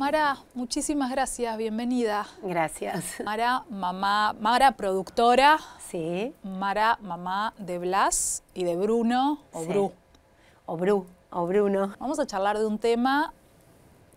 Mara, muchísimas gracias, bienvenida. Gracias. Mara, mamá, Mara, productora. Sí. Mara, mamá de Blas y de Bruno, o Bru. O Bru, o Bruno. Vamos a charlar de un tema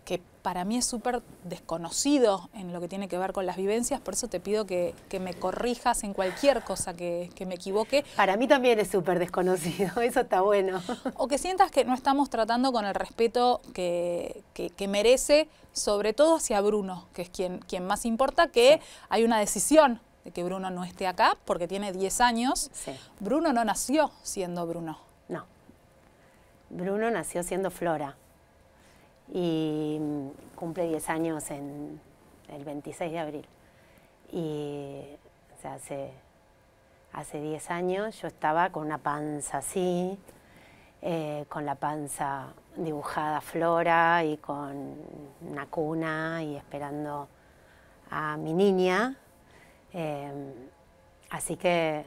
que para mí es súper desconocido en lo que tiene que ver con las vivencias, por eso te pido que, me corrijas en cualquier cosa que, me equivoque. Para mí también es súper desconocido, eso está bueno. O que sientas que no estamos tratando con el respeto que merece sobre todo hacia Bruno, que es quien, más importa, que hay una decisión de que Bruno no esté acá porque tiene 10 años. Bruno no nació siendo Bruno. No. Bruno nació siendo Flora y cumple 10 años en el 26 de abril. Y hace, hace 10 años yo estaba con una panza así, eh, con la panza dibujada flora y con una cuna y esperando a mi niña. Em, así que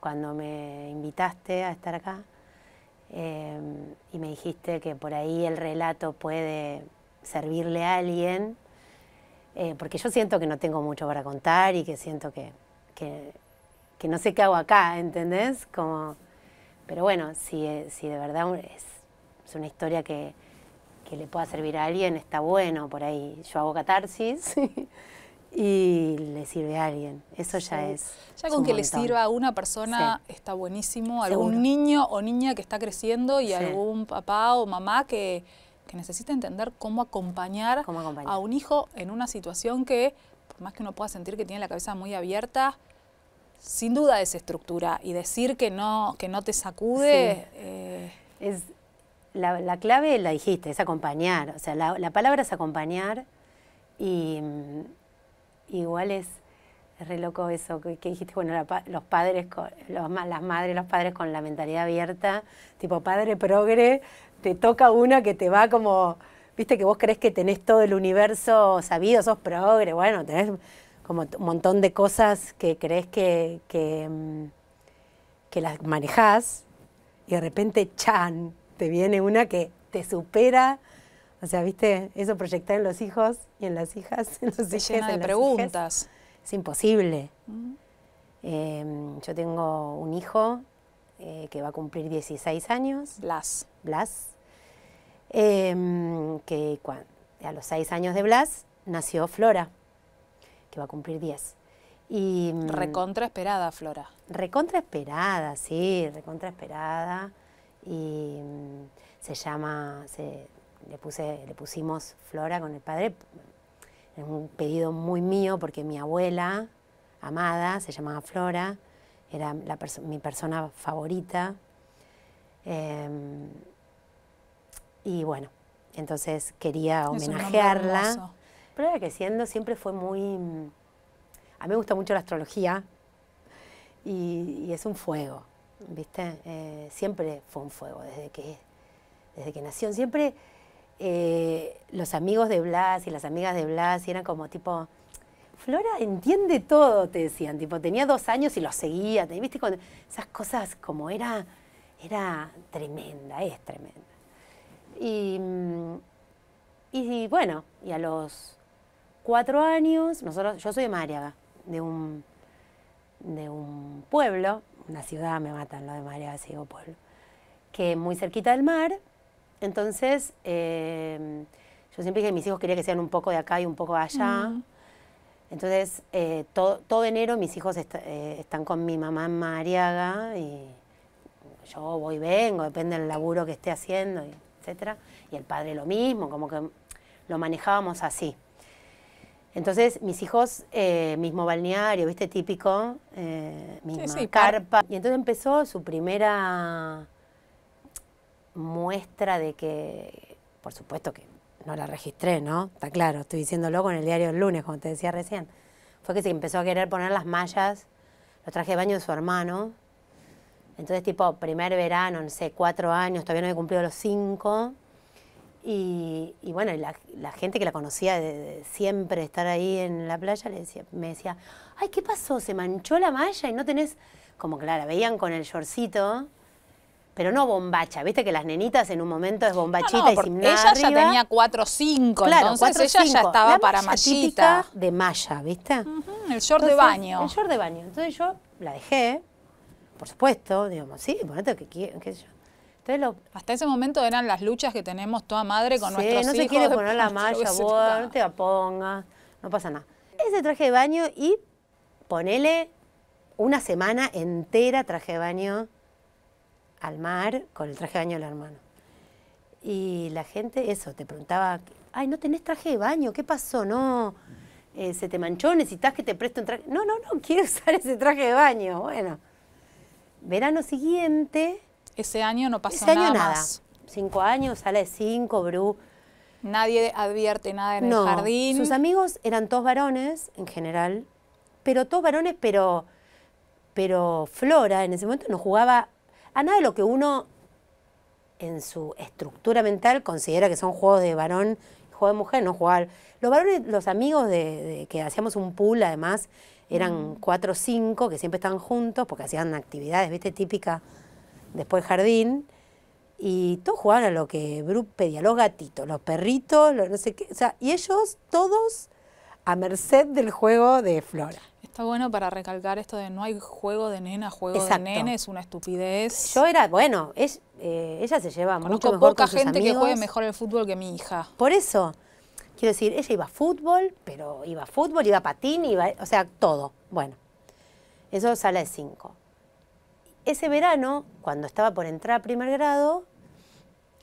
cuando me invitaste a estar acá em, y me dijiste que por ahí el relato puede servirle a alguien, eh, porque yo siento que no tengo mucho para contar y que siento que, no sé qué hago acá, ¿entendés? Como, pero bueno, si, eh, de verdad es, una historia que, le pueda servir a alguien, está bueno por ahí. Yo hago catarsis y le sirve a alguien. Eso ya es. Ya con que le sirva a una persona está buenísimo. Algún niño o niña que está creciendo y algún papá o mamá que, necesita entender cómo acompañar, cómo acompañar a un hijo en una situación que, por más que uno pueda sentir que tiene la cabeza muy abierta, sin duda estructura. y decir que no, que no te sacude... Eh, es, la, clave la dijiste, es acompañar, o sea, la, palabra es acompañar y mm, igual es, re loco eso que, dijiste, bueno, los padres, las madres, los padres con la mentalidad abierta, tipo padre progre, te toca una que te va como, viste que vos crees que tenés todo el universo sabido, sos progre, bueno, tenés como un montón de cosas que crees que, mm, que, las manejás y de repente, chan, te viene una que te supera. O sea, viste, eso proyectar en los hijos y en las hijas, en los hijos. de preguntas. es imposible. Em, yo tengo un hijo eh, que va a cumplir 16 años. Blas. Blas. Em, que a los 6 años de Blas nació Flora que va a cumplir 10. Y, mm, recontra Flora. Recontraesperada, sí, recontraesperada. Y mm, se llama, se, le, puse, le pusimos Flora con el padre. Es un pedido muy mío porque mi abuela, amada, se llamaba Flora, era mi persona favorita. Em, y bueno, entonces quería homenajearla. Pero creciendo, siempre fue muy... Mm, a mí me gusta mucho la astrología y, es un fuego, ¿viste? Eh, siempre fue un fuego, desde que, desde que nació. Siempre eh, los amigos de Blas y las amigas de Blas eran como tipo... Flora entiende todo, te decían. Tipo, tenía dos años y lo seguía. ¿Viste? esas cosas como era, era tremenda, es tremenda. y, mm, bueno, y a los cuatro años, nosotros, yo soy de Mariaga, de un, de un pueblo, una ciudad me matan lo de Mariaga, sigo pueblo, que muy cerquita del mar, entonces em, yo siempre dije que mis hijos querían que sean un poco de acá y un poco de allá. Mm. Entonces, eh, todo, enero mis hijos eh, están con mi mamá en Mariaga y yo voy y vengo, depende del laburo que esté haciendo, etc. Y el padre lo mismo, como que lo manejábamos así. Entonces, mis hijos, eh, mismo balneario, viste, típico, eh, carpa. Y entonces empezó su primera muestra de que, por supuesto que no la registré, ¿no? Está claro, estoy diciéndolo con el diario el lunes, como te decía recién. Fue que se empezó a querer poner las mallas, los traje de baño de su hermano. Entonces, tipo, primer verano, no sé, cuatro años, todavía no he cumplido los cinco. Y, bueno, la, gente que la conocía de, siempre estar ahí en la playa le decía, me decía, ay, ¿qué pasó? ¿Se manchó la malla y no tenés...? Como claro, veían con el shortcito, pero no bombacha. Viste que las nenitas en un momento es bombachita y sin nada Ella ya tenía cuatro o cinco, claro, entonces ella ya estaba la para mallita. de malla, ¿viste? el short de baño. El short de baño. Entonces yo la dejé, por supuesto, digamos, sí, ponete que qué sé yo. Hasta ese momento eran las luchas que tenemos toda madre con nuestros no hijos. no se quiere poner la malla, vos, no te la pongas, no pasa nada. Ese traje de baño y ponele una semana entera traje de baño al mar con el traje de baño del hermano. Y la gente, eso, te preguntaba, ay, no tenés traje de baño, ¿qué pasó? No, eh, se te manchó, necesitas que te preste un traje. No, no, no, quiero usar ese traje de baño. Bueno, verano siguiente ese año no pasó Ese año nada, Cinco años, sale cinco, Bru. Nadie advierte nada en el jardín. Sus amigos eran todos varones, en general, pero todos varones, pero, pero Flora en ese momento no jugaba a nada de lo que uno en su estructura mental considera que son juegos de varón juego juegos de mujer, no jugar. Los varones, los amigos de, que hacíamos un pool además, eran mm. cuatro o cinco que siempre estaban juntos porque hacían actividades, viste, típica después jardín, y todos jugaban a lo que Bru pedía, los gatitos, los perritos, no sé qué, o sea, y ellos todos a merced del juego de Flora. Está bueno para recalcar esto de no hay juego de nena, juego de nene, es una estupidez. Yo era, bueno, es, eh, ella se lleva mucho mejor poca gente que juegue mejor el fútbol que mi hija. Por eso, quiero decir, ella iba a fútbol, pero iba a fútbol, iba a patín, o sea, todo. Bueno, eso sale de cinco ese verano, cuando estaba por entrar a primer grado,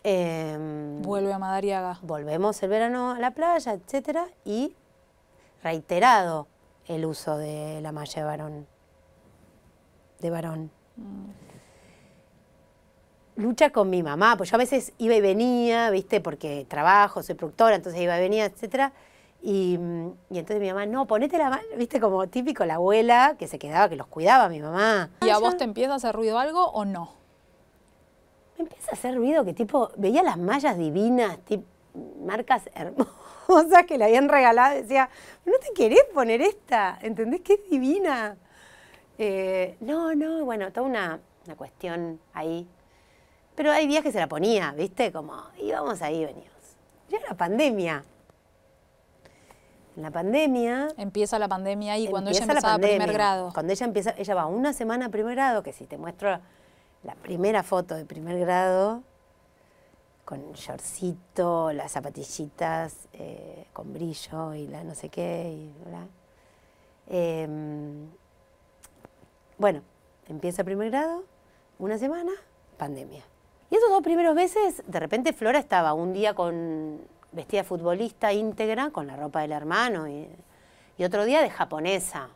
em, Vuelve a Madariaga. Volvemos el verano a la playa, etcétera, y reiterado el uso de la malla de varón. De varón. Mm. Lucha con mi mamá, pues yo a veces iba y venía, ¿viste? Porque trabajo, soy productora, entonces iba y venía, etcétera. Mm, y, entonces mi mamá, no, ponete la mano, viste, como típico la abuela que se quedaba, que los cuidaba mi mamá. ¿Y a ah, vos te empieza a hacer ruido algo o no? Me empieza a hacer ruido que tipo, veía las mallas divinas, marcas hermosas que le habían regalado, decía, no te querés poner esta, ¿entendés que es divina? Eh, no, no, bueno, toda una, una cuestión ahí. Pero hay días que se la ponía, ¿viste? Como íbamos ahí, veníamos. Ya la pandemia. En la pandemia. Empieza la pandemia y cuando ella empezaba a primer grado. Cuando ella empieza, ella va una semana a primer grado, que si te muestro la primera foto de primer grado, con shortcito, las zapatillitas, eh, con brillo y la no sé qué, em, bueno, empieza primer grado, una semana, pandemia. Y esos dos primeros meses, de repente Flora estaba un día con vestida de futbolista íntegra con la ropa del hermano y, otro día de japonesa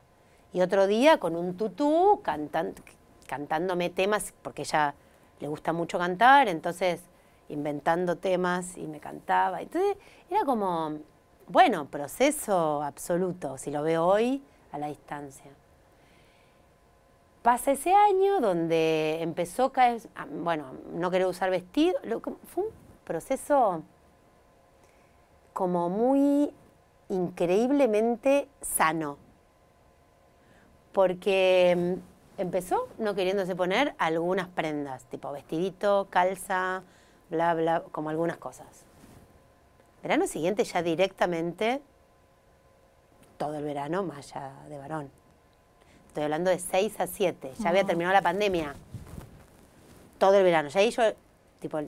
y otro día con un tutú cantando cantándome temas porque ella le gusta mucho cantar, entonces inventando temas y me cantaba. Entonces era como, bueno, proceso absoluto, si lo veo hoy a la distancia. Pasa ese año donde empezó, caer a ah, bueno, no quería usar vestido, fue un proceso como muy increíblemente sano, porque mm, empezó no queriéndose poner algunas prendas, tipo vestidito, calza, bla, bla, como algunas cosas. Verano siguiente ya directamente, todo el verano, malla de varón. Estoy hablando de 6 a 7, ya había mm. terminado la pandemia. Todo el verano, ya ahí yo, tipo,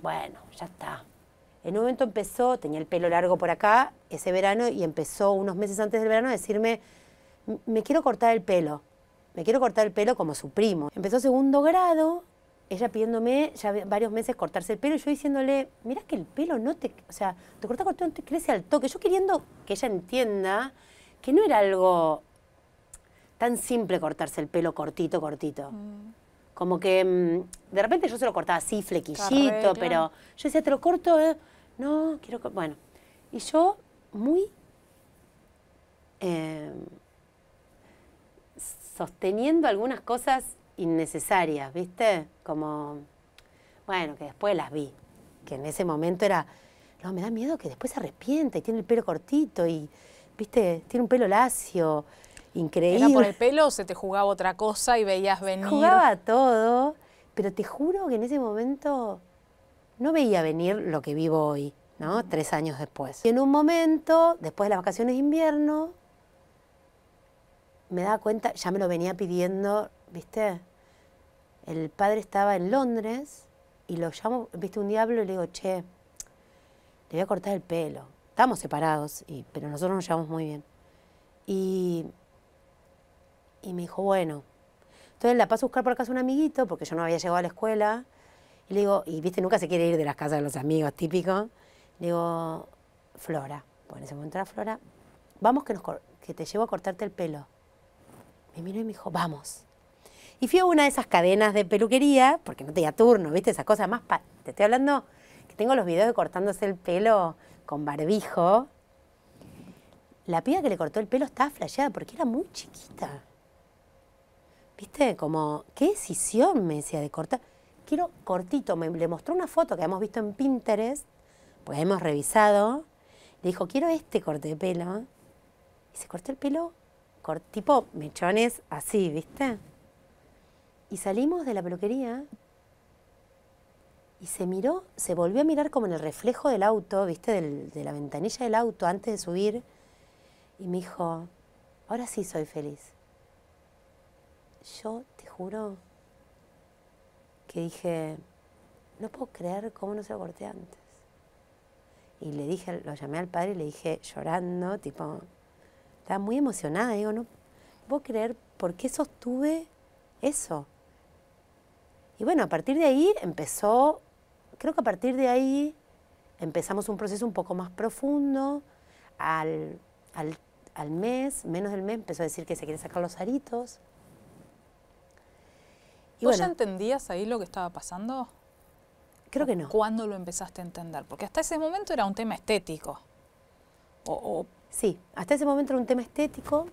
bueno, ya está. En un momento empezó, tenía el pelo largo por acá ese verano y empezó unos meses antes del verano a decirme, me quiero cortar el pelo, me quiero cortar el pelo como su primo. Empezó segundo grado, ella pidiéndome ya varios meses cortarse el pelo y yo diciéndole, mira que el pelo no te, o sea, te corta te crece al toque. Yo queriendo que ella entienda que no era algo tan simple cortarse el pelo cortito, cortito. Mm. Como que mm, de repente yo se lo cortaba así, flequillito, pero yo decía, te lo corto, eh". no, quiero... Bueno, y yo muy em, sosteniendo algunas cosas innecesarias, ¿viste? Como, bueno, que después las vi, que en ese momento era, no, me da miedo que después se arrepiente y tiene el pelo cortito y, ¿viste? Tiene un pelo lacio increíble. ¿Era por el pelo o se te jugaba otra cosa y veías venir? Jugaba todo, pero te juro que en ese momento no veía venir lo que vivo hoy, ¿no? Tres años después. Y en un momento, después de las vacaciones de invierno, me daba cuenta, ya me lo venía pidiendo, ¿viste? El padre estaba en Londres y lo llamo, ¿viste? Un diablo y le digo, che, le voy a cortar el pelo. estamos separados, pero nosotros nos llevamos muy bien. Y y me dijo, bueno. Entonces la paso a buscar por casa un amiguito, porque yo no había llegado a la escuela. Y le digo, y viste, nunca se quiere ir de las casas de los amigos, típico. Le digo, Flora. Bueno, se era Flora. Vamos que, nos, que te llevo a cortarte el pelo. Me miró y me dijo, vamos. Y fui a una de esas cadenas de peluquería, porque no tenía turno, ¿viste? Esas cosas más... te estoy hablando que tengo los videos de cortándose el pelo con barbijo. La piba que le cortó el pelo estaba flasheada porque era muy chiquita. ¿viste? Como, qué decisión, me decía, de cortar. Quiero cortito, me le mostró una foto que habíamos visto en Pinterest, pues hemos revisado. Le dijo, quiero este corte de pelo. Y se cortó el pelo, cort, tipo mechones así, ¿viste? Y salimos de la peluquería y se miró, se volvió a mirar como en el reflejo del auto, ¿viste? de la ventanilla del auto antes de subir. Y me dijo, ahora sí soy feliz yo te juro que dije, no puedo creer cómo no se lo corté antes. Y le dije, lo llamé al padre y le dije, llorando, tipo, estaba muy emocionada, digo, no puedo creer por qué sostuve eso. Y bueno, a partir de ahí empezó, creo que a partir de ahí empezamos un proceso un poco más profundo. Al, al mes, menos del mes, empezó a decir que se quiere sacar los aritos. ¿Vos ya entendías ahí lo que estaba pasando? Creo que no. ¿Cuándo lo empezaste a entender? Porque hasta ese momento era un tema estético. O, Sí, hasta ese momento era un tema estético.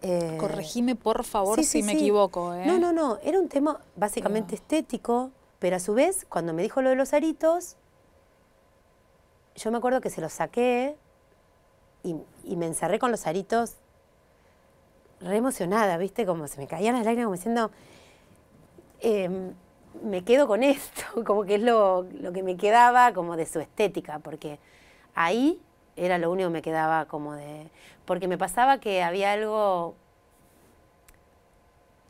Eh, Corregime, por favor, si me equivoco. ¿eh? No, no, no. Era un tema básicamente estético, pero a su vez, cuando me dijo lo de los aritos, yo me acuerdo que se los saqué y, me encerré con los aritos re emocionada, ¿viste? Como se me caían las lágrimas, como diciendo, Em, me quedo con esto, como que es lo, que me quedaba como de su estética, porque ahí era lo único que me quedaba como de... Porque me pasaba que había algo,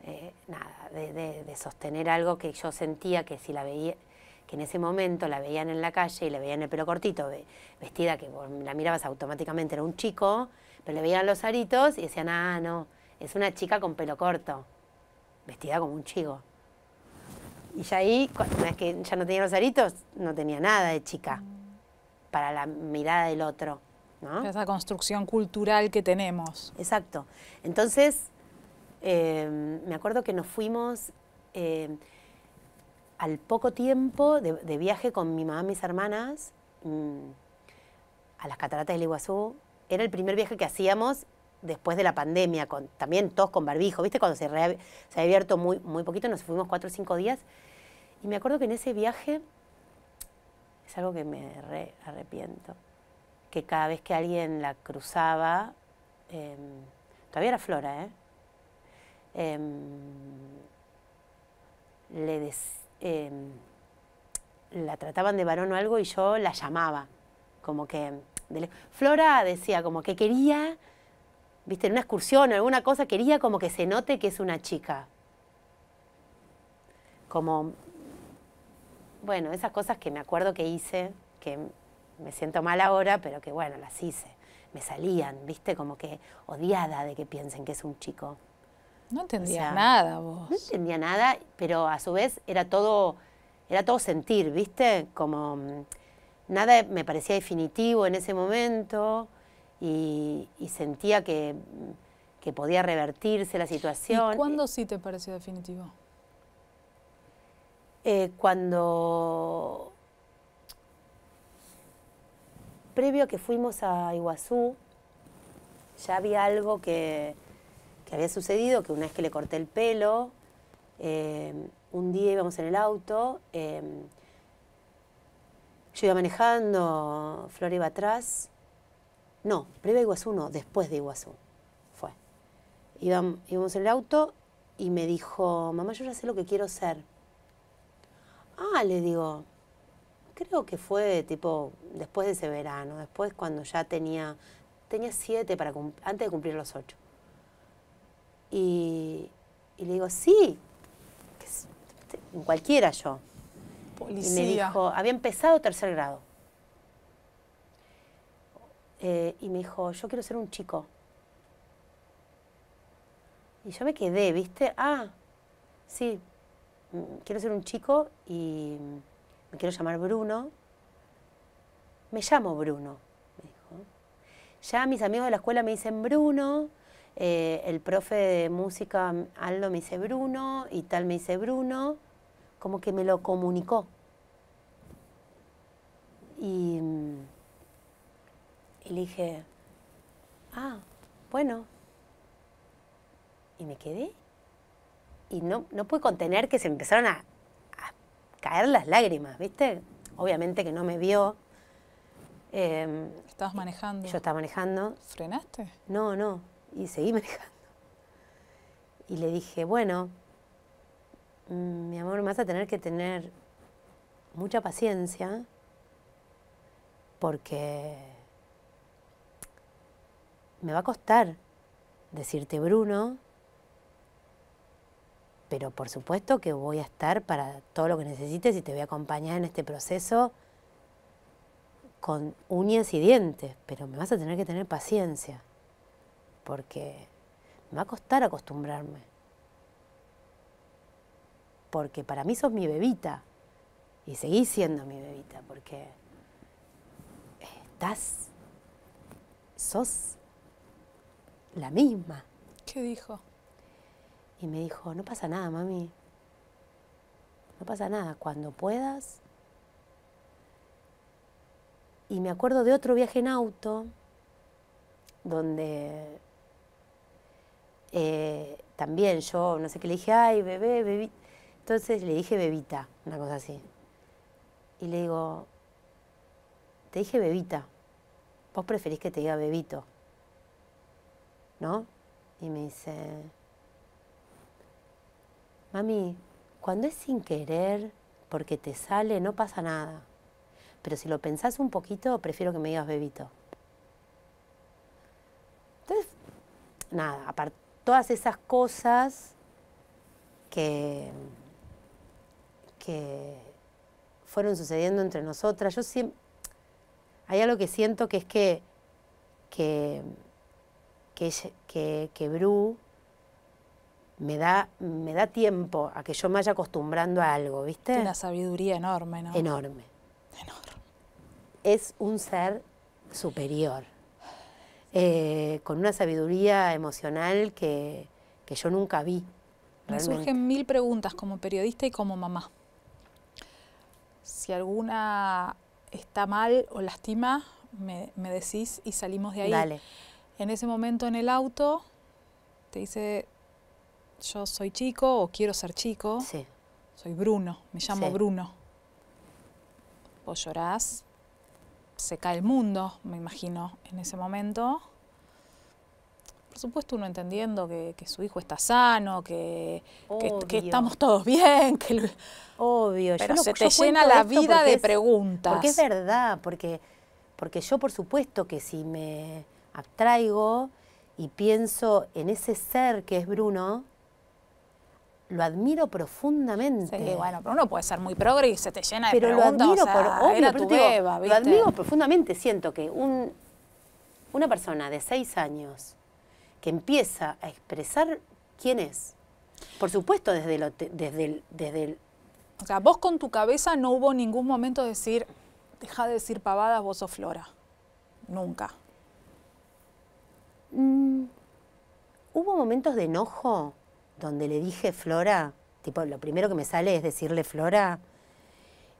eh, nada, de, sostener algo que yo sentía que si la veía, que en ese momento la veían en la calle y la veían el pelo cortito, vestida que la mirabas automáticamente, era un chico, pero le veían los aritos y decían, ah, no, es una chica con pelo corto, vestida como un chico. Y ya ahí, una vez que ya no tenía los aritos, no tenía nada de chica para la mirada del otro. Esa construcción cultural que tenemos. Exacto. Entonces, em, me acuerdo que nos fuimos em, al poco tiempo de, viaje con mi mamá y mis hermanas mm, a las cataratas del Iguazú. Era el primer viaje que hacíamos después de la pandemia, también todos con barbijo, ¿viste? Cuando se, había abierto muy, muy poquito, nos fuimos cuatro o cinco días y me acuerdo que en ese viaje, es algo que me arrepiento, que cada vez que alguien la cruzaba, em, todavía era Flora, ¿eh? em, le em, la trataban de varón o algo y yo la llamaba, como que... Flora decía como que quería, viste, en una excursión o alguna cosa, quería como que se note que es una chica. Como bueno, esas cosas que me acuerdo que hice, que me siento mal ahora, pero que bueno, las hice. Me salían, viste, como que odiada de que piensen que es un chico. No entendía nada vos. No entendía nada, pero a su vez era todo, era todo sentir, viste, como mm, nada me parecía definitivo en ese momento y, sentía que, mm, que podía revertirse la situación. ¿Y cuándo sí te pareció definitivo? Eh, cuando, previo a que fuimos a Iguazú, ya había algo que, había sucedido, que una vez que le corté el pelo, eh, un día íbamos en el auto, eh, yo iba manejando, Flor iba atrás, no, previo a Iguazú no, después de Iguazú fue. Íbamos, íbamos en el auto y me dijo, mamá, yo ya sé lo que quiero ser. Ah, le digo, creo que fue tipo después de ese verano, después cuando ya tenía, tenía siete para antes de cumplir los ocho. Y, le digo, sí, cualquiera yo. Y me dijo, había empezado tercer grado. Eh, y me dijo, yo quiero ser un chico. Y yo me quedé, ¿viste? Ah, sí, quiero ser un chico y me quiero llamar Bruno. Me llamo Bruno, Ya mis amigos de la escuela me dicen Bruno, eh, el profe de música Aldo me dice Bruno y tal me dice Bruno, como que me lo comunicó. Y, y le dije, ah, bueno. Y me quedé y no, no pude contener que se empezaron a, caer las lágrimas, ¿viste? Obviamente que no me vio. Em, ¿Estabas manejando? Yo estaba manejando. ¿Frenaste? No, no, y seguí manejando. Y le dije, bueno, mm, mi amor, me vas a tener que tener mucha paciencia porque me va a costar decirte Bruno pero por supuesto que voy a estar para todo lo que necesites y te voy a acompañar en este proceso con uñas y dientes, pero me vas a tener que tener paciencia, porque me va a costar acostumbrarme, porque para mí sos mi bebita y seguís siendo mi bebita, porque estás, sos la misma. ¿Qué dijo? y me dijo, no pasa nada, mami, no pasa nada, cuando puedas. Y me acuerdo de otro viaje en auto, donde eh, también yo, no sé qué, le dije, ay, bebé, bebé. Entonces le dije bebita, una cosa así. Y le digo, te dije bebita, vos preferís que te diga bebito, ¿no? Y me dice, mami, cuando es sin querer, porque te sale, no pasa nada. Pero si lo pensás un poquito, prefiero que me digas bebito. Entonces, nada, aparte, todas esas cosas que, que fueron sucediendo entre nosotras, yo siempre, hay algo que siento que es que, que, que, que, que Bru me da, me da tiempo a que yo me vaya acostumbrando a algo, ¿viste? Una sabiduría enorme, ¿no? Enorme. Enorme. Es un ser superior, eh, con una sabiduría emocional que, yo nunca vi. Me surgen mil preguntas como periodista y como mamá. Si alguna está mal o lastima, me, me decís y salimos de ahí. Dale. En ese momento en el auto, te dice yo soy chico o quiero ser chico. Sí. Soy Bruno, me llamo Bruno. Vos llorás, se cae el mundo, me imagino, en ese momento. Por supuesto, uno entendiendo que, su hijo está sano, que, estamos todos bien. Que Obvio. Pero se te llena la vida de preguntas. Porque es verdad, porque, porque yo por supuesto que si me abstraigo y pienso en ese ser que es Bruno, lo admiro profundamente. bueno, pero uno puede ser muy progre y se te llena de pero preguntas. Pero lo admiro, por, obvio, pero lo admiro profundamente. Siento que una persona de seis años que empieza a expresar quién es, por supuesto desde, desde, el, desde O sea, vos con tu cabeza no hubo ningún momento de decir, deja de decir pavadas, vos sos Flora. Nunca. Mm, hubo momentos de enojo, donde le dije Flora, tipo, lo primero que me sale es decirle Flora,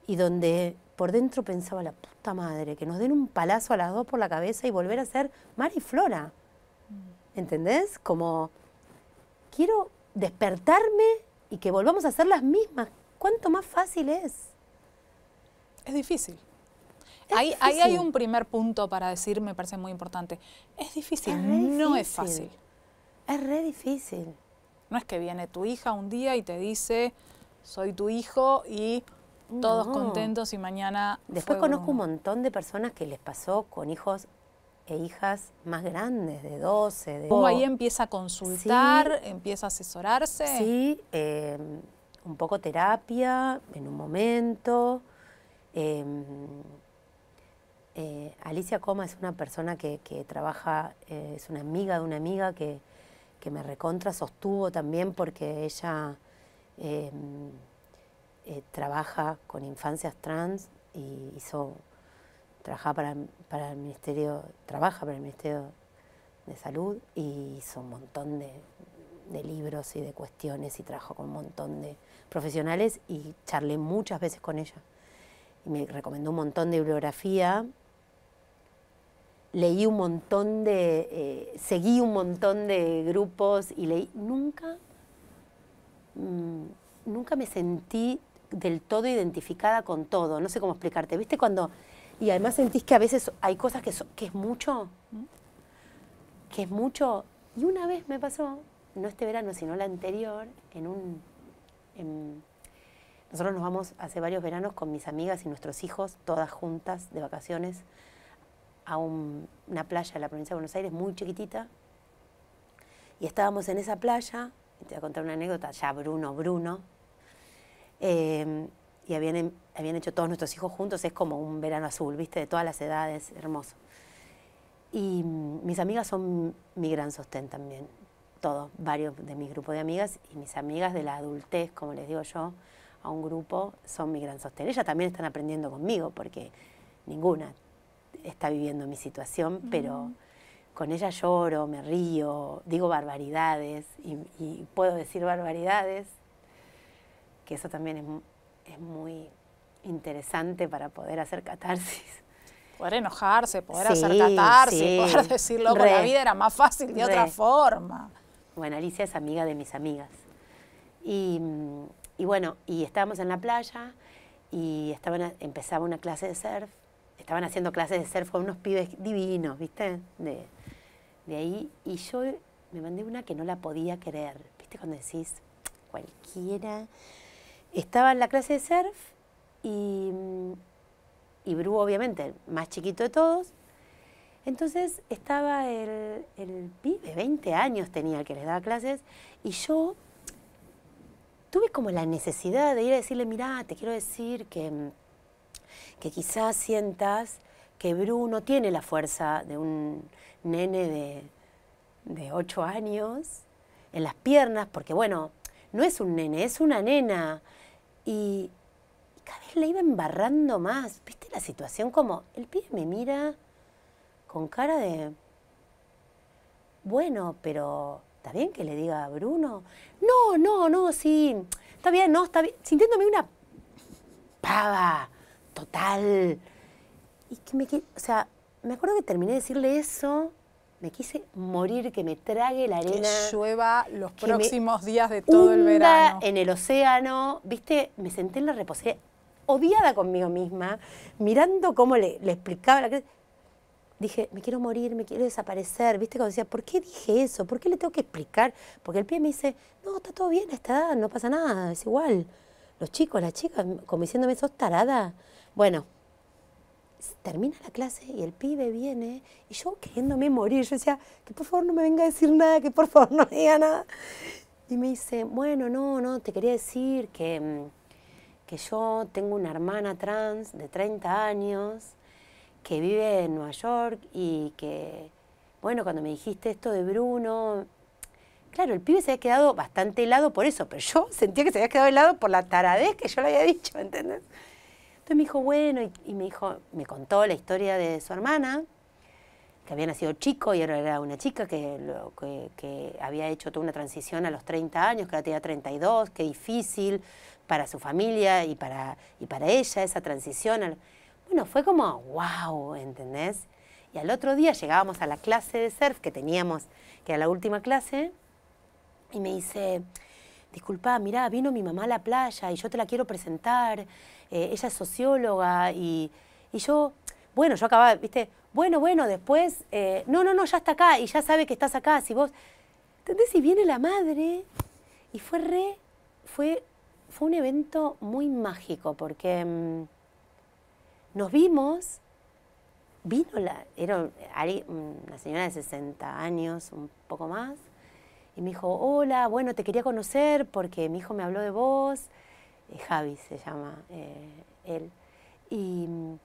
y donde por dentro pensaba la puta madre, que nos den un palazo a las dos por la cabeza y volver a ser Mari y Flora. Mm. ¿Entendés? Como quiero despertarme y que volvamos a ser las mismas. ¿Cuánto más fácil es? Es difícil. ahí, hay un primer punto para decir, me parece muy importante. Es difícil, no es fácil. Es re difícil. No es que viene tu hija un día y te dice, soy tu hijo y mm, todos contentos y mañana... Después conozco un montón de personas que les pasó con hijos e hijas más grandes, de 12, de... ahí empieza a consultar, empieza a asesorarse? Sí, em, un poco terapia en un momento. Em, eh, Alicia Coma es una persona que trabaja, eh, es una amiga de una amiga que que me recontra sostuvo también porque ella em, eh, trabaja con infancias trans y hizo trabaja para, el ministerio trabaja para el ministerio de salud y hizo un montón de, de libros y de cuestiones y trabajó con un montón de profesionales y charlé muchas veces con ella y me recomendó un montón de bibliografía leí un montón de, eh, seguí un montón de grupos y leí, nunca, mm, nunca me sentí del todo identificada con todo, no sé cómo explicarte, ¿viste? Cuando, y además sentís que a veces hay cosas que, son, que es mucho, que es mucho, y una vez me pasó, no este verano, sino la anterior, en un... nosotros nos vamos hace varios veranos con mis amigas y nuestros hijos, todas juntas de vacaciones, a una playa de la provincia de Buenos Aires muy chiquitita. Y estábamos en esa playa, te voy a contar una anécdota, ya Bruno, Bruno. Em, y habían, em, habían hecho todos nuestros hijos juntos, es como un verano azul, viste, de todas las edades, hermoso. Y mis amigas son mi gran sostén también, todos, varios de mi grupo de amigas y mis amigas de la adultez, como les digo yo, a un grupo, son mi gran sostén. Ellas también están aprendiendo conmigo porque ninguna está viviendo mi situación, pero con ella lloro, me río, digo barbaridades y, puedo decir barbaridades, que eso también es, es, muy interesante para poder hacer catarsis. Poder enojarse, poder hacer catarsis, poder decirlo, con la vida era más fácil de otra forma. Bueno, Alicia es amiga de mis amigas. Y, y bueno, y estábamos en la playa y estaban empezaba una clase de surf estaban haciendo clases de surf con unos pibes divinos, ¿viste? De, ahí. Y yo me mandé una que no la podía querer. ¿Viste cuando decís cualquiera? Estaba en la clase de surf y, y Bru, obviamente, el más chiquito de todos. Entonces estaba el, el pibe, 20 años tenía el que les daba clases, y yo tuve como la necesidad de ir a decirle, mirá, te quiero decir que que quizás sientas que Bruno tiene la fuerza de un nene de, ocho años en las piernas, porque bueno, no es un nene, es una nena. Y, cada vez le iba embarrando más. ¿Viste la situación? Como el pie me mira con cara de, bueno, pero ¿está bien que le diga a Bruno? No, no, no, sí, está bien, no, está bien, sintiéndome una pava total. Y que me, o sea, me acuerdo que terminé de decirle eso, me quise morir, que me trague la arena. Que llueva los próximos días de todo el verano. En el océano, viste, me senté en la reposé, odiada conmigo misma, mirando cómo le, explicaba la Dije, me quiero morir, me quiero desaparecer. ¿Viste? Cuando decía, ¿por qué dije eso? ¿Por qué le tengo que explicar? Porque el pie me dice, no, está todo bien está no pasa nada, es igual. Los chicos, las chicas, como diciéndome, sos tarada. Bueno, termina la clase y el pibe viene y yo queriéndome morir, yo decía, que por favor no me venga a decir nada, que por favor no me diga nada. Y me dice, bueno, no, no, te quería decir que, mm, que yo tengo una hermana trans de 30 años que vive en Nueva York y que, bueno, cuando me dijiste esto de Bruno, claro, el pibe se había quedado bastante helado por eso, pero yo sentía que se había quedado helado por la taradez que yo le había dicho, ¿entendés? Entonces me dijo, bueno, y, me dijo, me contó la historia de su hermana, que había nacido chico y ahora era una chica que, que, había hecho toda una transición a los 30 años, que ahora tenía 32, qué difícil para su familia y para, y para ella esa transición. bueno, fue como, wow, ¿entendés? Y al otro día llegábamos a la clase de surf que teníamos, que era la última clase, y me dice, disculpa, mirá, vino mi mamá a la playa y yo te la quiero presentar. Eh, ella es socióloga y, y, yo, bueno, yo acababa, viste, bueno, bueno, después, eh, no, no, no, ya está acá y ya sabe que estás acá, si vos, ¿entendés? Y viene la madre y fue re, fue, un evento muy mágico porque mm, nos vimos, vino la, era mm, una señora de 60 años, un poco más, y me dijo, hola, bueno, te quería conocer porque mi hijo me habló de vos. Eh, Javi se llama eh, él, y,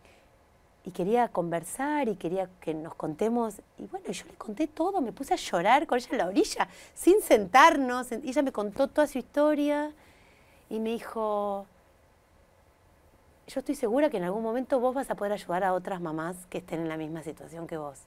quería conversar y quería que nos contemos, y bueno, yo le conté todo, me puse a llorar con ella en la orilla, sin sentarnos, y ella me contó toda su historia y me dijo, yo estoy segura que en algún momento vos vas a poder ayudar a otras mamás que estén en la misma situación que vos.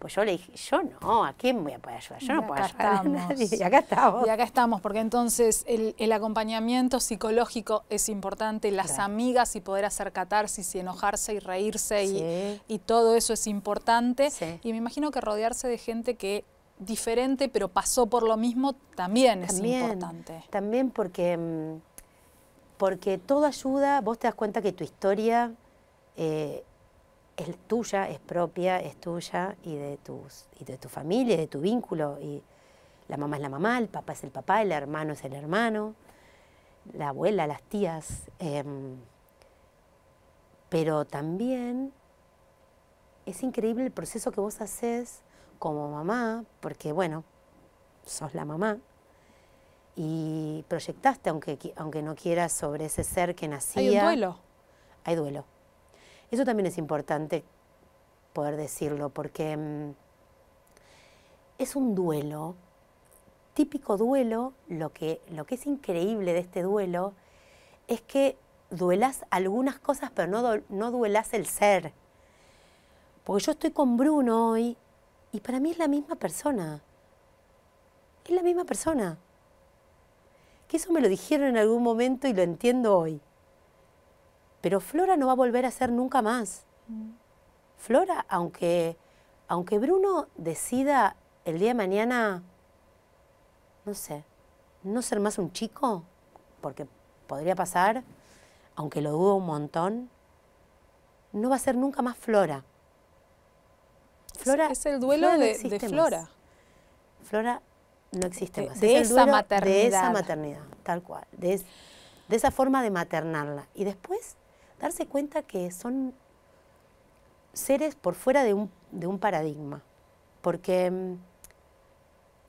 Pues yo le dije, yo no, ¿a quién voy a poder ayudar? Yo no puedo ayudar a nadie. Y acá estamos. Y acá estamos, porque entonces el, acompañamiento psicológico es importante, las amigas y poder hacer catarsis y enojarse y reírse y, todo eso es importante. Y me imagino que rodearse de gente que diferente, pero pasó por lo mismo, también, es importante. También porque, mm, porque todo ayuda, vos te das cuenta que tu historia eh, es tuya, es propia, es tuya y de, tus, y de tu familia, de tu vínculo. Y la mamá es la mamá, el papá es el papá, el hermano es el hermano, la abuela, las tías. Em, pero también es increíble el proceso que vos haces como mamá, porque bueno, sos la mamá y proyectaste, aunque, aunque no quieras, sobre ese ser que nacía. Hay duelo. Hay duelo. Eso también es importante poder decirlo, porque mm, es un duelo, típico duelo, lo que, lo que es increíble de este duelo es que duelas algunas cosas, pero no, no duelas el ser. Porque yo estoy con Bruno hoy y para mí es la misma persona. Es la misma persona. Que eso me lo dijeron en algún momento y lo entiendo hoy. Pero Flora no va a volver a ser nunca más. Mm. Flora, aunque, aunque Bruno decida el día de mañana, no sé, no ser más un chico, porque podría pasar, aunque lo dudo un montón, no va a ser nunca más Flora. Flora es, el duelo de, Flora. Flora no existe más. De, esa maternidad. De esa maternidad, tal cual. de esa forma de maternarla. Y después darse cuenta que son seres por fuera de un, paradigma, porque mm,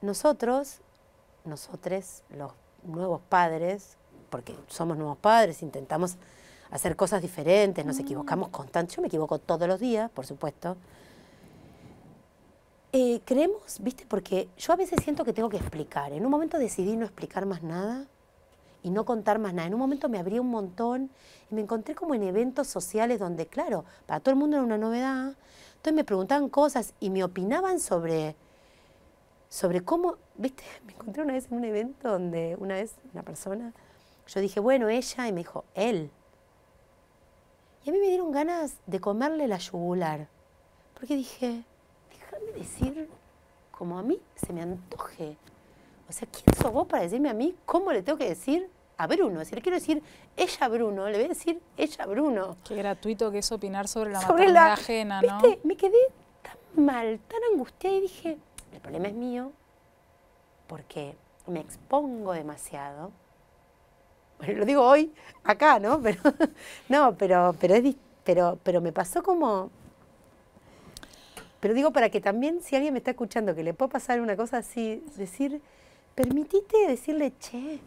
nosotros, nosotros, los nuevos padres, porque somos nuevos padres, intentamos hacer cosas diferentes, nos mm. equivocamos constantemente, yo me equivoco todos los días, por supuesto. Eh, creemos, viste, porque yo a veces siento que tengo que explicar, en un momento decidí no explicar más nada y no contar más nada. En un momento me abrí un montón y me encontré como en eventos sociales donde, claro, para todo el mundo era una novedad. Entonces me preguntaban cosas y me opinaban sobre, sobre cómo, viste, me encontré una vez en un evento donde una vez una persona, yo dije, bueno, ella, y me dijo, él. Y a mí me dieron ganas de comerle la yugular, porque dije, déjame decir como a mí se me antoje. O sea, ¿quién sos vos para decirme a mí cómo le tengo que decir a Bruno? Si le quiero decir ella Bruno, le voy a decir ella Bruno. Qué gratuito que es opinar sobre la sobre ajena, ¿no? Me quedé tan mal, tan angustiada y dije, el problema es mío porque me expongo demasiado. Bueno, lo digo hoy, acá, ¿no? Pero, no, pero, pero, pero, pero me pasó como... Pero digo para que también, si alguien me está escuchando, que le puede pasar una cosa así, decir, permitite decirle, che.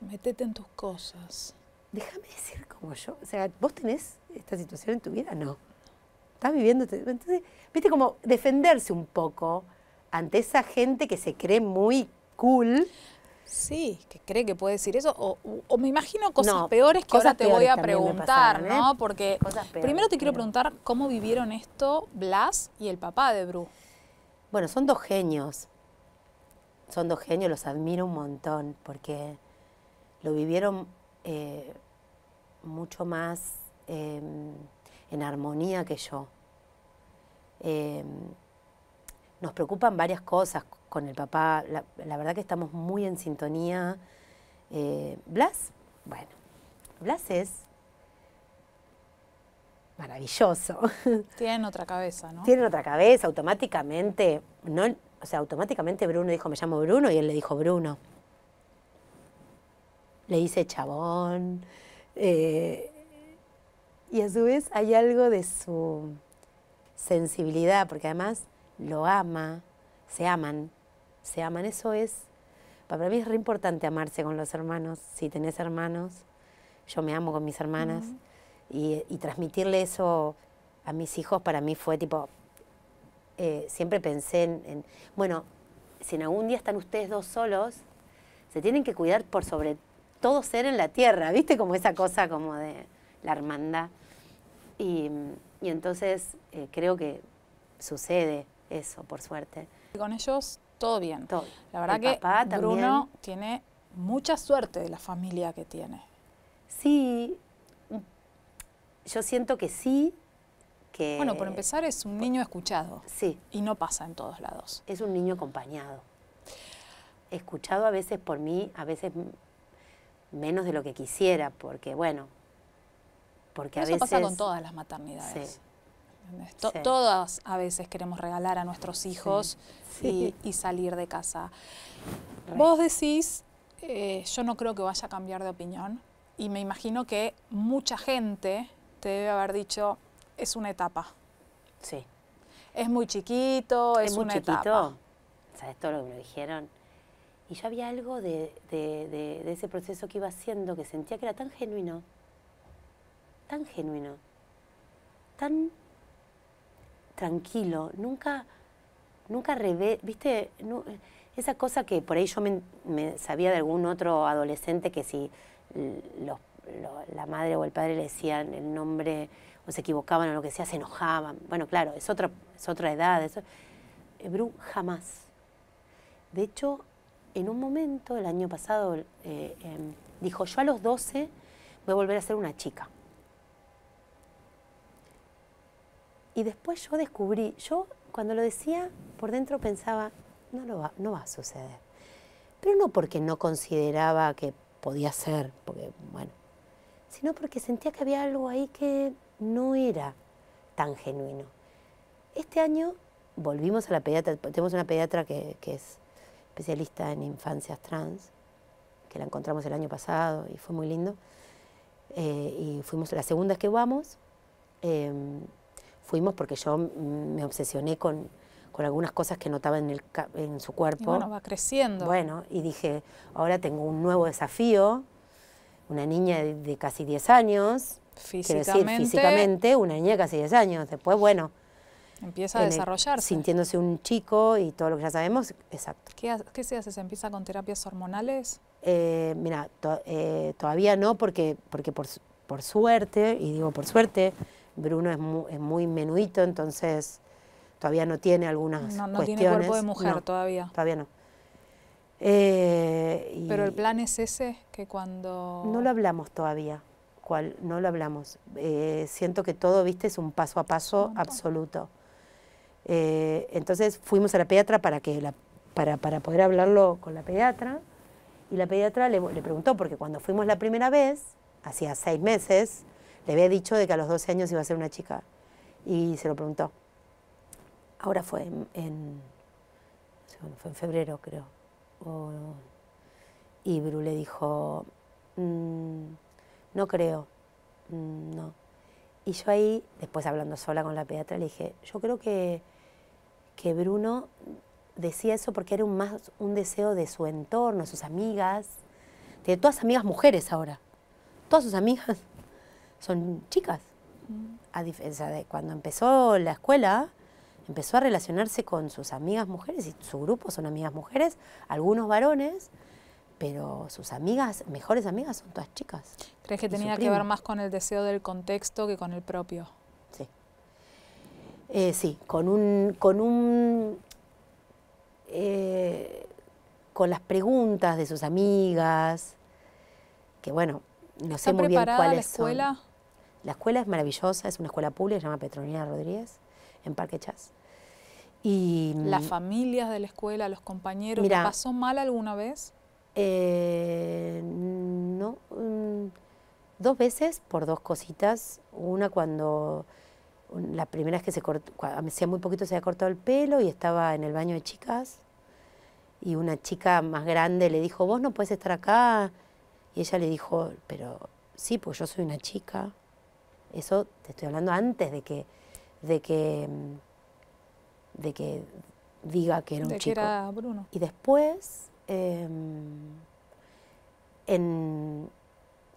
metete en tus cosas. Déjame decir como yo. O sea, ¿vos tenés esta situación en tu vida? No. Estás viviendo. Entonces, viste, como defenderse un poco ante esa gente que se cree muy cool. Sí, que cree que puede decir eso. O, me imagino cosas peores que cosas ahora te voy a preguntar, ¿eh? ¿no? Porque primero te quiero preguntar cómo vivieron esto Blas y el papá de Bru. Bueno, son dos genios son dos genios, los admiro un montón, porque lo vivieron eh, mucho más em, en armonía que yo. Em, nos preocupan varias cosas con el papá, la, verdad que estamos muy en sintonía. Eh, Blas, bueno, Blas es maravilloso. Tienen otra cabeza, ¿no? Tienen otra cabeza, automáticamente, no, o sea, automáticamente Bruno dijo, me llamo Bruno, y él le dijo Bruno. Le dice chabón. Eh, y a su vez hay algo de su sensibilidad, porque además lo ama, se aman, se aman, eso es, para mí es re importante amarse con los hermanos, si tenés hermanos, yo me amo con mis hermanas, y, transmitirle eso a mis hijos para mí fue tipo, eh, siempre pensé en, bueno, si en algún día están ustedes dos solos, se tienen que cuidar por sobre todo ser en la tierra, ¿viste? Como esa cosa como de la hermandad. Y, entonces eh, creo que sucede eso, por suerte. Con ellos todo bien. La verdad que Bruno tiene mucha suerte de la familia que tiene. Sí, yo siento que sí, bueno, por empezar es un niño escuchado. Sí. Y no pasa en todos lados. Es un niño acompañado. Escuchado a veces por mí, a veces menos de lo que quisiera, porque bueno, porque eso pasa con todas las maternidades. Todas a veces queremos regalar a nuestros hijos Y, salir de casa. Vos decís, eh, yo no creo que vaya a cambiar de opinión y me imagino que mucha gente te debe haber dicho, es una etapa. Sí. Es muy chiquito, es, es muy chiquito. ¿Sabes todo lo que me dijeron? Y yo había algo de, ese proceso que iba haciendo que sentía que era tan genuino, tan genuino, tan tranquilo, nunca, nunca revés, viste, esa cosa que por ahí yo me, sabía de algún otro adolescente que si la madre o el padre le decían el nombre o se equivocaban o lo que sea, se enojaban. Bueno, claro, es otra, es otra edad. Es... Bru jamás. De hecho, en un momento, el año pasado, eh, em, dijo, yo a los 12 voy a volver a ser una chica. Y después yo descubrí, yo cuando lo decía, por dentro pensaba, no, va, no va a suceder. Pero no porque no consideraba que podía ser, porque, bueno, sino porque sentía que había algo ahí que no era tan genuino. Este año volvimos a la pediatra, tenemos una pediatra que, es especialista en infancias trans, que la encontramos el año pasado y fue muy lindo. Eh, y fuimos las segundas que vamos, em, fuimos porque yo me obsesioné con, algunas cosas que notaba en, su cuerpo. bueno, va creciendo. Bueno, y dije, ahora tengo un nuevo desafío, una niña de, de casi 10 años, Físicamente. una niña casi 10 años. Después, bueno. Empieza a desarrollarse. Sintiéndose un chico y todo lo que ya sabemos, exacto. ¿Qué, se hace? ¿Se empieza con terapias hormonales? Eh, mira, eh, todavía no, porque, porque por, suerte, y digo por suerte, Bruno es muy, menuito entonces todavía no tiene algunas no, no tiene cuerpo de mujer todavía. Todavía no. Eh, Pero el plan es ese, que cuando... No lo hablamos todavía cual no lo hablamos. Eh, siento que todo, viste, es un paso a paso absoluto. Eh, entonces fuimos a la pediatra para, que para, poder hablarlo con la pediatra y la pediatra le, preguntó, porque cuando fuimos la primera vez, hacía seis meses, le había dicho de que a los 12 años iba a ser una chica y se lo preguntó. Ahora fue en, en febrero, creo. y Bru le dijo, mm, no creo, mm, no. Y yo ahí, después hablando sola con la pediatra, le dije, yo creo que, que Bruno decía eso porque era un, más un deseo de su entorno, de sus amigas, de todas amigas mujeres ahora. Todas sus amigas son chicas. Mm. A diferencia de cuando empezó la escuela, empezó a relacionarse con sus amigas mujeres y su grupo son amigas mujeres, algunos varones, pero sus amigas, mejores amigas, son todas chicas. ¿Crees que tenía que ver más con el deseo del contexto que con el propio? Sí. Eh, sí, con un. Con, un eh, con las preguntas de sus amigas, que bueno, no sé muy bien cuáles la escuela? La escuela es maravillosa, es una escuela pública, se llama Petronina Rodríguez, en Parque Chas. Y, ¿Las mm, familias de la escuela, los compañeros, pasó mal alguna vez? Eh, no, mm, dos veces por dos cositas. Una cuando la primera es que se cortó, hacía muy poquito se había cortado el pelo y estaba en el baño de chicas y una chica más grande le dijo, vos no puedes estar acá. Y ella le dijo, pero sí, pues yo soy una chica. Eso te estoy hablando antes de que, de que, mm, de que diga que era un chico. Bruno. Y después Em, en,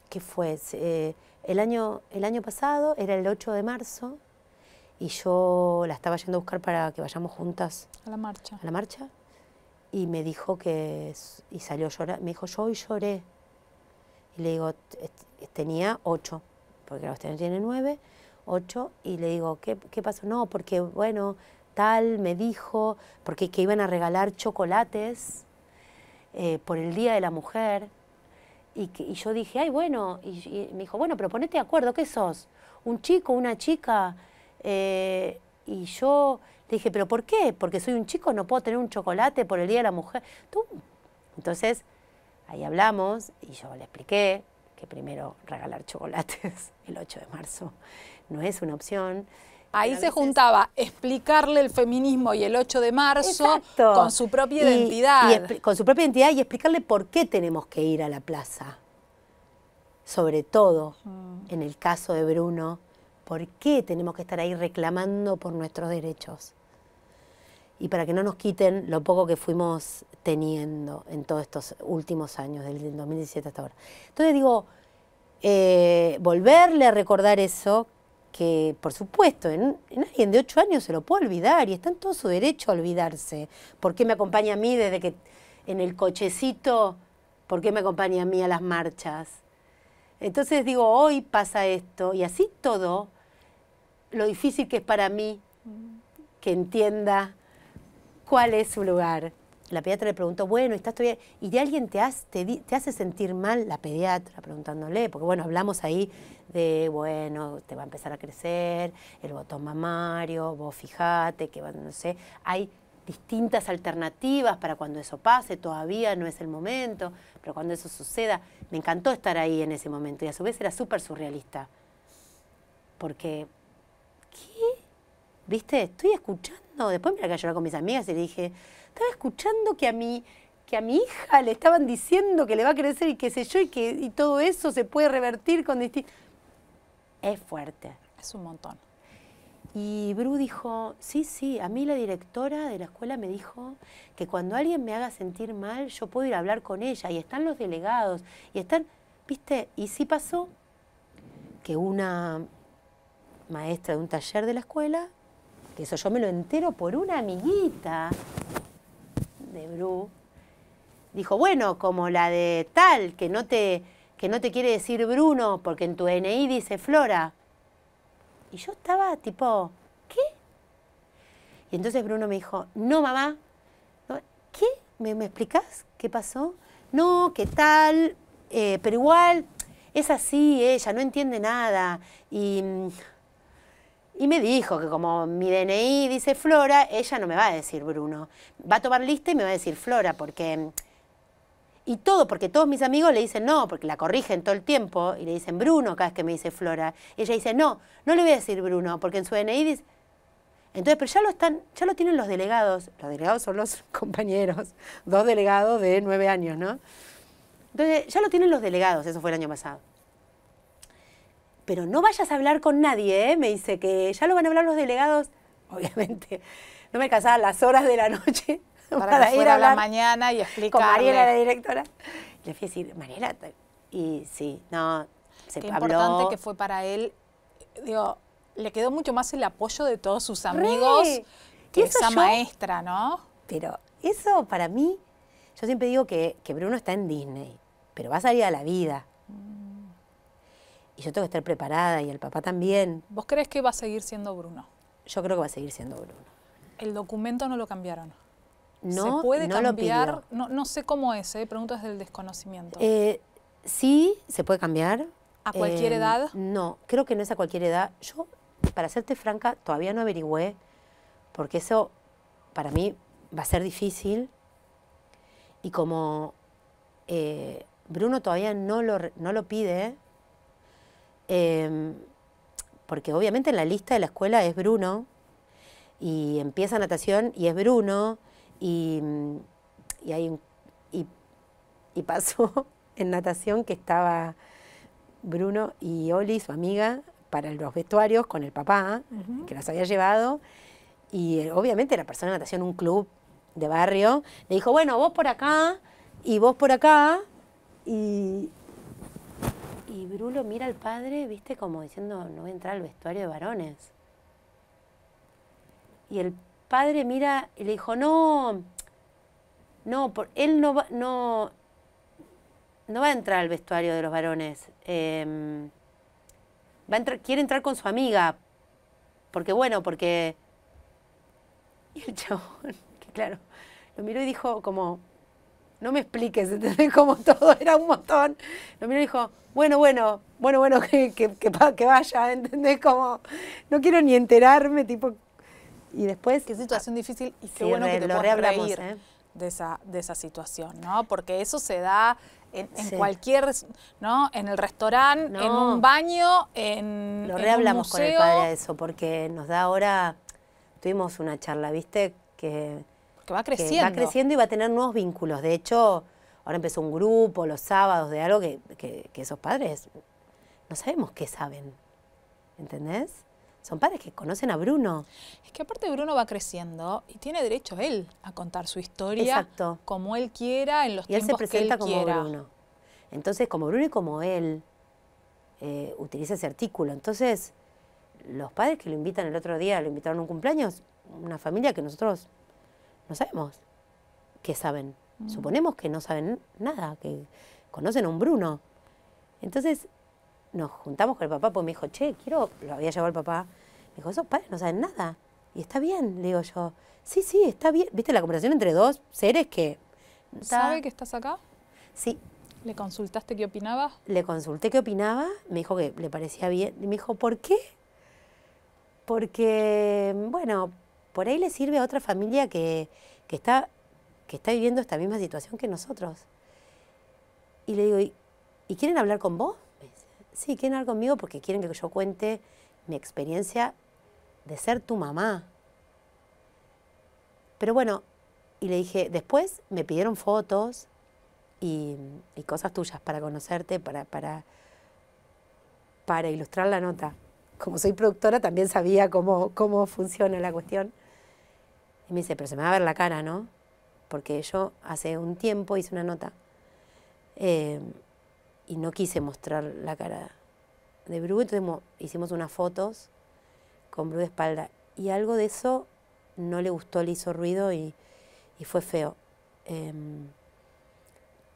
¿qué fue? Eh, el, año, el año pasado, era el 8 de marzo, y yo la estaba yendo a buscar para que vayamos juntas. A la marcha. A la marcha. Y me dijo que, y salió llorar, me dijo, yo hoy lloré. Y le digo, tenía ocho, porque usted tiene nueve, ocho, y le digo, ¿qué, ¿qué pasó? No, porque bueno, tal me dijo, porque que iban a regalar chocolates eh, por el Día de la Mujer. Y, yo dije, ay, bueno, y, me dijo, bueno, pero ponete de acuerdo, ¿qué sos? ¿Un chico, una chica? Eh, y yo le dije, ¿pero por qué? Porque soy un chico, no puedo tener un chocolate por el Día de la Mujer. ¿Tú? Entonces, ahí hablamos y yo le expliqué que primero regalar chocolates el 8 de marzo no es una opción. Ahí se juntaba explicarle el feminismo y el 8 de marzo con su propia identidad. con su propia identidad y explicarle por qué tenemos que ir a la plaza. Sobre todo mm. en el caso de Bruno, por qué tenemos que estar ahí reclamando por nuestros derechos. Y para que no nos quiten lo poco que fuimos teniendo en todos estos últimos años, del 2017 hasta ahora. Entonces digo, eh, volverle a recordar eso, que por supuesto, en, alguien de ocho años se lo puede olvidar y está en todo su derecho a olvidarse. ¿Por qué me acompaña a mí desde que en el cochecito? ¿Por qué me acompaña a mí a las marchas? Entonces digo, hoy pasa esto y así todo, lo difícil que es para mí mm. que entienda cuál es su lugar la pediatra le preguntó, bueno, ¿estás todavía? ¿Y de alguien te hace, sentir mal la pediatra preguntándole? Porque bueno, hablamos ahí de, bueno, te va a empezar a crecer, el botón mamario, vos fijate, que no sé, hay distintas alternativas para cuando eso pase, todavía no es el momento, pero cuando eso suceda, me encantó estar ahí en ese momento y a su vez era súper surrealista, porque, ¿qué? ¿Viste? Estoy escuchando, después me la a con mis amigas y le dije, estaba escuchando que a mi, que a mi hija le estaban diciendo que le va a crecer y qué sé yo, y que todo eso se puede revertir con distintos... Es fuerte. Es un montón. Y Bru dijo, sí, sí, a mí la directora de la escuela me dijo que cuando alguien me haga sentir mal, yo puedo ir a hablar con ella. Y están los delegados, y están, viste, y sí pasó que una maestra de un taller de la escuela, que eso yo me lo entero por una amiguita, de Bru, dijo, bueno, como la de tal, que no te, que no te quiere decir Bruno, porque en tu NI dice Flora. Y yo estaba tipo, ¿qué? Y entonces Bruno me dijo, no, mamá, ¿qué? ¿Me, explicas qué pasó? No, ¿qué tal? Eh, pero igual es así, ella no entiende nada. Y mm, y me dijo que como mi DNI dice Flora, ella no me va a decir Bruno. Va a tomar lista y me va a decir Flora, porque... Y todo, porque todos mis amigos le dicen no, porque la corrigen todo el tiempo y le dicen Bruno cada vez que me dice Flora. Y ella dice, no, no le voy a decir Bruno, porque en su DNI dice... Entonces, pero ya lo están, ya lo tienen los delegados. Los delegados son los compañeros, dos delegados de nueve años, ¿no? Entonces, ya lo tienen los delegados, eso fue el año pasado pero no vayas a hablar con nadie, ¿eh? me dice que ya lo van a hablar los delegados. Obviamente, no me a las horas de la noche para, ir a la mañana y explicar Con Mariela, la directora. Le fui a decir, Mariela, y sí, no, se Qué importante que fue para él, digo, le quedó mucho más el apoyo de todos sus amigos que esa maestra, ¿no? Pero eso para mí, yo siempre digo que, Bruno está en Disney, pero va a salir a la vida. Mm y yo tengo que estar preparada y el papá también. ¿Vos crees que va a seguir siendo Bruno? Yo creo que va a seguir siendo Bruno. El documento no lo cambiaron. No, ¿Se puede no cambiar? Lo No, no, sé cómo es, ¿eh? pregunto desde el desconocimiento. Eh, sí, se puede cambiar. ¿A cualquier eh, edad? No, creo que no es a cualquier edad. Yo, para serte franca, todavía no averigüé, porque eso para mí va a ser difícil. Y como eh, Bruno todavía no lo, no lo pide, Em, porque obviamente en la lista de la escuela es Bruno, y empieza natación y es Bruno, y, hay y, pasó en natación que estaba Bruno y Oli, su amiga, para los vestuarios con el papá, que las había llevado, y eh, obviamente la persona de natación, un club de barrio, le dijo, bueno, vos por acá y vos por acá, y, y Bruno mira al padre, viste, como diciendo, no voy a entrar al vestuario de varones. Y el padre mira y le dijo, no, no, por, él no va, no, no va a entrar al vestuario de los varones. Em, va quiere entrar con su amiga. Porque bueno, porque... Y el chabón, que claro, lo miró y dijo como, no me expliques, ¿entendés? Como todo era un montón. Lo miró y dijo, bueno, bueno, bueno, bueno, que, que, que, vaya, ¿entendés? Como, no quiero ni enterarme, tipo. Y después. Qué situación ah, difícil y qué bueno que te lo puedas ¿eh? de, esa, de esa situación, ¿no? Porque eso se da en, cualquier, ¿no? En el restaurante, en un baño, en. Lo rehablamos con el padre de eso, porque nos da ahora. Tuvimos una charla, ¿viste? Que que va creciendo. Que va creciendo y va a tener nuevos vínculos. De hecho, ahora empezó un grupo los sábados de algo que, esos padres no sabemos qué saben. ¿Entendés? Son padres que conocen a Bruno. Es que aparte Bruno va creciendo y tiene derecho él a contar su historia como él quiera, en los y él se presenta como Bruno. Entonces, como Bruno y como él, eh, utiliza ese artículo. Entonces, los padres que lo invitan el otro día, lo invitaron a un cumpleaños, una familia que nosotros no sabemos qué saben. Mm. Suponemos que no saben nada, que conocen a un Bruno. Entonces nos juntamos con el papá, porque me dijo, che, quiero, lo había llevado el papá. Me dijo, esos padres no saben nada. Y está bien, le digo yo. Sí, sí, está bien. ¿Viste la conversación entre dos seres que... ¿Sabe que estás acá? Sí. ¿Le consultaste qué opinaba? Le consulté qué opinaba, me dijo que le parecía bien. Y me dijo, ¿por qué? Porque, bueno, por ahí le sirve a otra familia que, está, que está viviendo esta misma situación que nosotros. Y le digo, ¿y, quieren hablar con vos? sí, quieren hablar conmigo porque quieren que yo cuente mi experiencia de ser tu mamá. Pero bueno, y le dije, después me pidieron fotos y, cosas tuyas para conocerte, para, para, ilustrar la nota. Como soy productora, también sabía cómo funciona la cuestión. Y me dice, pero se me va a ver la cara, ¿no? Porque yo hace un tiempo hice una nota eh, y no quise mostrar la cara de Bru, hicimos unas fotos con Bru de espalda. Y algo de eso no le gustó, le hizo ruido y, fue feo. Em,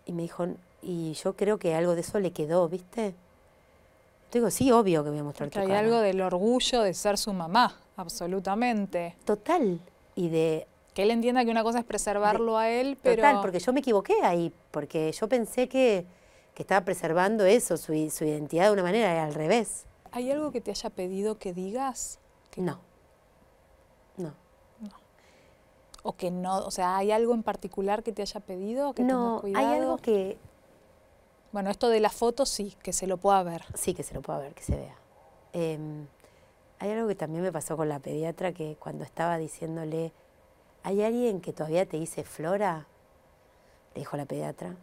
y me dijo, y yo creo que algo de eso le quedó, ¿viste? Yo digo, sí, obvio que voy a mostrar Porque cara. hay algo del orgullo de ser su mamá, absolutamente. Total y de... Que él entienda que una cosa es preservarlo a él, pero... Total, porque yo me equivoqué ahí, porque yo pensé que, estaba preservando eso, su, su identidad de una manera, al revés. ¿Hay algo que te haya pedido que digas? No. No. O que no, o sea, ¿hay algo en particular que te haya pedido? Que no, hay algo que... Bueno, esto de la foto sí, que se lo pueda ver. Sí, que se lo pueda ver, que se vea. Em, hay algo que también me pasó con la pediatra que cuando estaba diciéndole, ¿hay alguien que todavía te dice Flora? Le dijo la pediatra.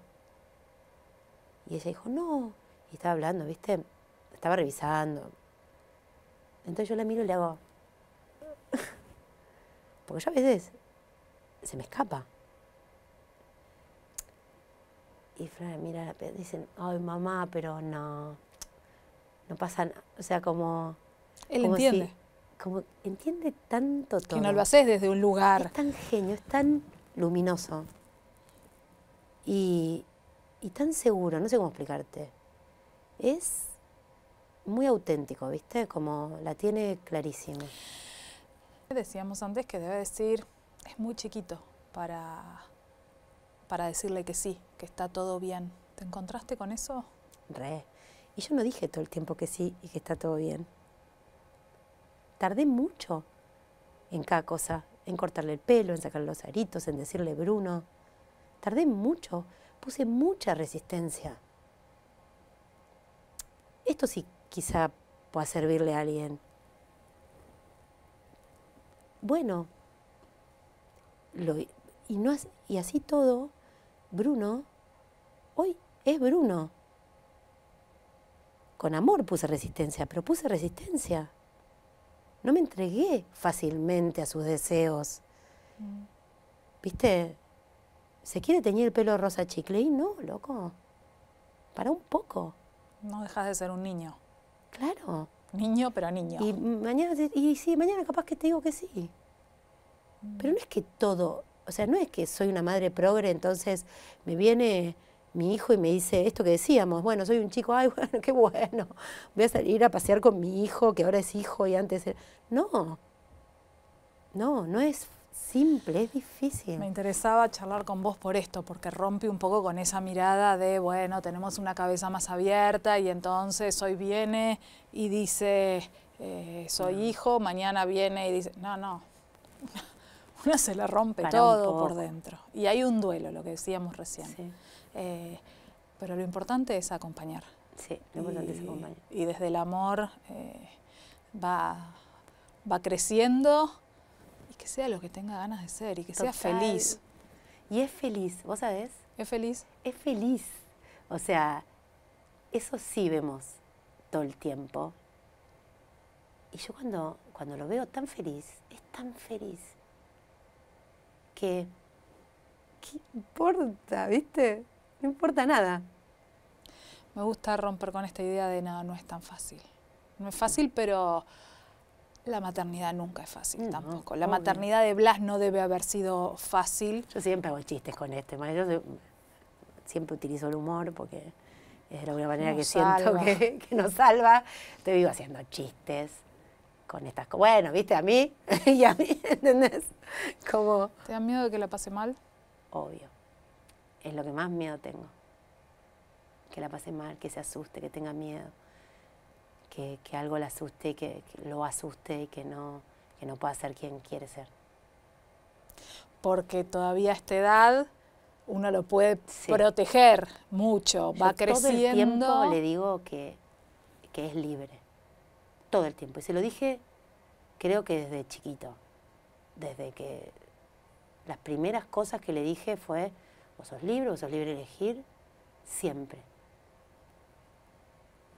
Y ella dijo, no. Y estaba hablando, ¿viste? Estaba revisando. Entonces yo la miro y le hago. Porque yo a veces se me escapa. Y Flora mira a la pediatra. Dicen, ay mamá, pero no. No pasa nada. O sea, como él entiende. como entiende tanto todo. Que no lo haces desde un lugar. Es tan genio, es tan luminoso. Y, tan seguro, no sé cómo explicarte. Es muy auténtico, ¿viste? Como la tiene clarísima. Decíamos antes que debe decir, es muy chiquito para, para decirle que sí, que está todo bien. ¿Te encontraste con eso? Re. Y yo no dije todo el tiempo que sí y que está todo bien tardé mucho en cada cosa, en cortarle el pelo, en sacarle los aritos, en decirle Bruno. Tardé mucho, puse mucha resistencia. Esto sí quizá pueda servirle a alguien. Bueno, y, no, y así todo, Bruno, hoy es Bruno. Con amor puse resistencia, pero puse resistencia no me entregué fácilmente a sus deseos. Mm. ¿Viste? ¿Se quiere teñir el pelo rosa chicle? no, loco. Para un poco. No dejas de ser un niño. Claro. Niño, pero niño. Y mañana, y sí, mañana capaz que te digo que sí. Mm. Pero no es que todo, o sea, no es que soy una madre progre, entonces me viene mi hijo y me dice esto que decíamos, bueno, soy un chico, ay, bueno, qué bueno, voy a salir a pasear con mi hijo, que ahora es hijo y antes... Era... No, no, no es simple, es difícil. Me interesaba charlar con vos por esto, porque rompe un poco con esa mirada de, bueno, tenemos una cabeza más abierta y entonces hoy viene y dice, eh, soy hijo, mañana viene y dice, no, no. uno se le rompe todo por dentro. Y hay un duelo, lo que decíamos recién pero lo importante es acompañar. Sí, lo importante y, es acompañar. Y desde el amor eh, va, va creciendo y que sea lo que tenga ganas de ser y que sea feliz. Y es feliz, ¿vos sabés? Es feliz. Es feliz. O sea, eso sí vemos todo el tiempo. Y yo cuando, cuando lo veo tan feliz, es tan feliz, que... ¿Qué importa, viste? No importa nada. Me gusta romper con esta idea de nada, no, no es tan fácil. No es fácil, pero la maternidad nunca es fácil mm, tampoco. La maternidad de Blas no debe haber sido fácil. Yo siempre hago chistes con este. Yo siempre utilizo el humor porque es de única manera que siento que, nos salva. Te vivo haciendo chistes con estas cosas. Bueno, viste, a mí y a mí, ¿entendés? Como... ¿Te da miedo de que la pase mal? Obvio. Es lo que más miedo tengo. Que la pase mal, que se asuste, que tenga miedo, que, algo la asuste y que, lo asuste y que no, que no pueda ser quien quiere ser. Porque todavía a esta edad uno lo puede proteger mucho, va creciendo. Todo el tiempo le digo que, que es libre, todo el tiempo. Y se lo dije, creo que desde chiquito, desde que las primeras cosas que le dije fue, Vos sos libre, vos sos libre de elegir siempre.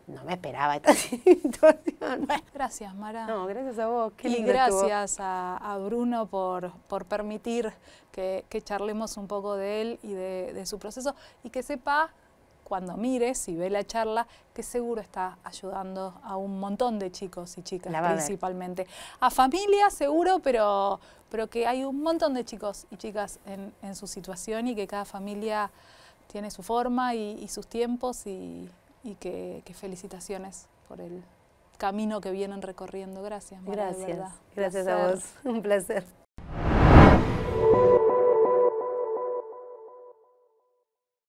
No me esperaba esta situación. Gracias, Mara. No, gracias a vos. y gracias a, Bruno por, permitir que, charlemos un poco de él y de, de su proceso y que sepa cuando mires y ve la charla, que seguro está ayudando a un montón de chicos y chicas principalmente. A, familias, familia seguro, pero, pero que hay un montón de chicos y chicas en, su situación y que cada familia tiene su forma y, sus tiempos y, que, felicitaciones por el camino que vienen recorriendo. Gracias. Mara, gracias. Gracias a vos. Un placer.